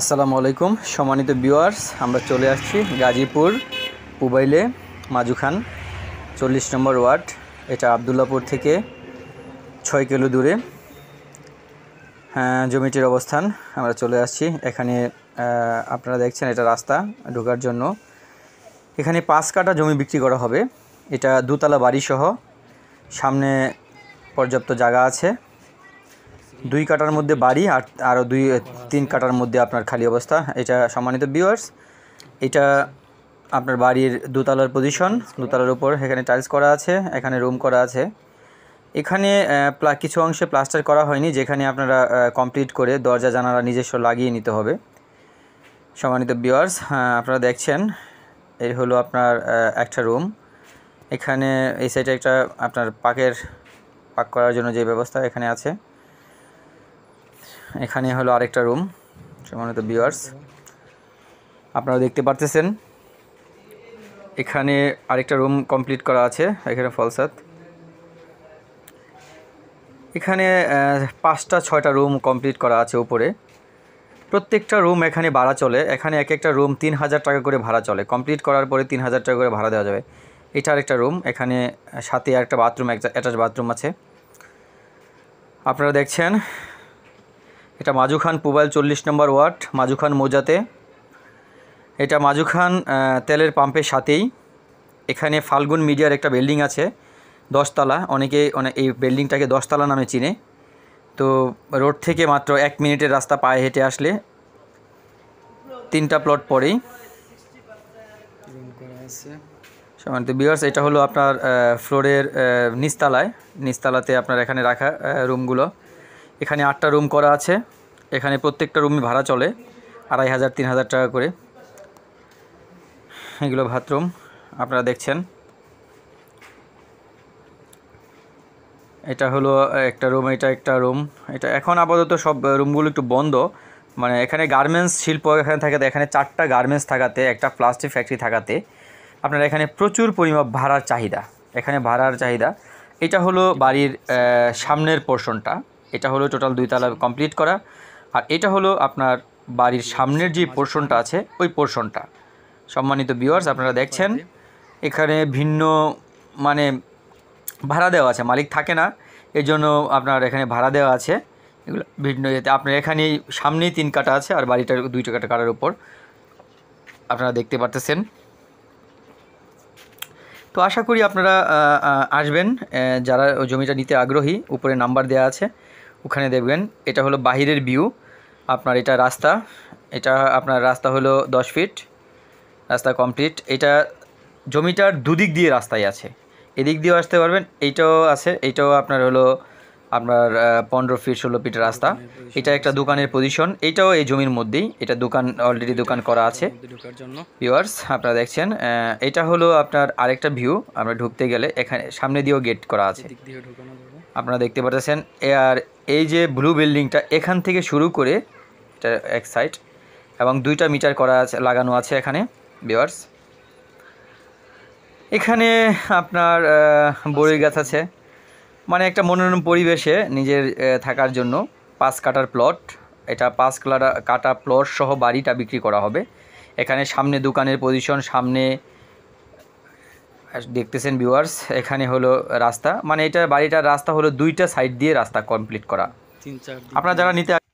আসসালামু আলাইকুম সম্মানিত ভিউয়ার্স আমরা চলে আসছি গাজীপুর পুবাইলে মাজুখান চল্লিশ নম্বর ওয়ার্ড এটা আবদুল্লাপুর থেকে ছয় কিলো দূরে হ্যাঁ, জমিটির অবস্থান আমরা চলে আসছি এখানে আপনারা দেখছেন এটা রাস্তা ঢোকার জন্য এখানে পাঁচ কাটা জমি বিক্রি করা হবে এটা দুতলা বাড়িসহ সামনে পর্যাপ্ত জায়গা আছে দুই কাটার মধ্যে বাড়ি আর আরও দুই তিন কাটার মধ্যে আপনার খালি অবস্থা এটা সম্মানিত বিওয়ার্স এটা আপনার বাড়ির দোতলার পজিশন দোতলার উপর এখানে টাইলস করা আছে এখানে রুম করা আছে এখানে কিছু অংশে প্লাস্টার করা হয়নি যেখানে আপনারা কমপ্লিট করে দরজা জানালা নিজস্ব লাগিয়ে নিতে হবে সম্মানিত বিওয়ার্স আপনারা দেখছেন এর হলো আপনার একটা রুম এখানে এই সাইডে একটা আপনার পাকের পাক করার জন্য যে ব্যবস্থা এখানে আছে এখানে হলো আরেকটা রুম সমানত ভিউয়ার্স আপনারা দেখতে পারতেছেন এখানে আরেকটা রুম কমপ্লিট করা আছে এখানে ফলসাত এখানে পাঁচটা ছয়টা রুম কমপ্লিট করা আছে উপরে প্রত্যেকটা রুম এখানে ভাড়া চলে এখানে এক একটা রুম তিন হাজার টাকা করে ভাড়া চলে কমপ্লিট করার পরে তিন হাজার টাকা করে ভাড়া দেওয়া যাবে এটা আরেকটা রুম এখানে সাথে একটা বাথরুম অ্যাটাচ বাথরুম আছে আপনারা দেখছেন এটা মাজুখান পুবাইল চল্লিশ নম্বর ওয়ার্ড মাজুখান মোজাতে এটা মাজুখান তেলের পাম্পের সাথেই এখানে ফাল্গুন মিডিয়ার একটা বিল্ডিং আছে দশতলা অনেকে অনেক এই বিল্ডিংটাকে দশতলা নামে চিনে তো রোড থেকে মাত্র এক মিনিটের রাস্তা পায়ে হেঁটে আসলে তিনটা প্লট পরেই সমান্ত বিয়ার্স এটা হলো আপনার ফ্লোরের নিচতলায় নিচতলাতে আপনার এখানে রাখা রুমগুলো এখানে আটটা রুম করা আছে এখানে প্রত্যেকটা রুমে ভাড়া চলে আড়াই হাজার তিন হাজার টাকা করে এগুলো বাথরুম আপনারা দেখছেন এটা হলো একটা রুম এটা একটা রুম এটা এখন আপাতত সব রুমগুলো একটু বন্ধ মানে এখানে গার্মেন্টস শিল্প এখানে থাকাতে এখানে চারটা গার্মেন্টস থাকাতে একটা প্লাস্টিক ফ্যাক্টরি থাকাতে আপনার এখানে প্রচুর পরিমাণ ভাড়ার চাহিদা এখানে ভাড়ার চাহিদা এটা হলো বাড়ির সামনের পোর্শনটা এটা হলো টোটাল দুই তালা কমপ্লিট করা আর এটা হলো আপনার বাড়ির সামনের যে পোর্শনটা আছে ওই পোর্শনটা সম্মানিত ভিউয়ার্স আপনারা দেখছেন এখানে ভিন্ন মানে ভাড়া দেওয়া আছে মালিক থাকে না এর জন্য আপনার এখানে ভাড়া দেওয়া আছে এগুলো ভিন্ন ইয়েতে আপনার এখানেই সামনেই তিন কাটা আছে আর বাড়িটা দুই টাকাটা কাটার উপর আপনারা দেখতে পারতেছেন তো আশা করি আপনারা আসবেন যারা জমিটা নিতে আগ্রহী উপরে নাম্বার দেওয়া আছে ওখানে দেখবেন এটা হলো বাহিরের ভিউ আপনার এটা রাস্তা এটা আপনার রাস্তা হলো দশ ফিট রাস্তা কমপ্লিট এটা জমিটার দুদিক দিয়ে রাস্তায় আছে এদিক দিয়েও আসতে পারবেন এইটাও আছে এইটাও আপনার হলো আপনার পনেরো ফিট ষোলো ফিট রাস্তা এটা একটা দোকানের পজিশন এটাও এই জমির মধ্যেই এটা দোকান অলরেডি দোকান করা আছে ভিউয়ার্স আপনারা দেখছেন এটা হলো আপনার আরেকটা ভিউ আমরা ঢুকতে গেলে এখানে সামনে দিয়েও গেট করা আছে আপনারা দেখতে পাচ্ছেন আর এই যে ব্লু বিল্ডিংটা এখান থেকে শুরু করে এটা এক সাইড এবং দুইটা মিটার করা আছে লাগানো আছে এখানে বিওয়ার্স এখানে আপনার বড়ই গাছ আছে মানে একটা মনোরম পরিবেশে নিজের থাকার জন্য পাঁচ কাটার প্লট এটা পাঁচ কাটা কাটা প্লট সহ বাড়িটা বিক্রি করা হবে এখানে সামনে দোকানের পজিশন সামনে দেখতেছেন ভিউয়ার্স এখানে হলো রাস্তা মানে এটা বাড়িটার রাস্তা হলো দুইটা সাইড দিয়ে রাস্তা কমপ্লিট করা আপনারা যারা নিতে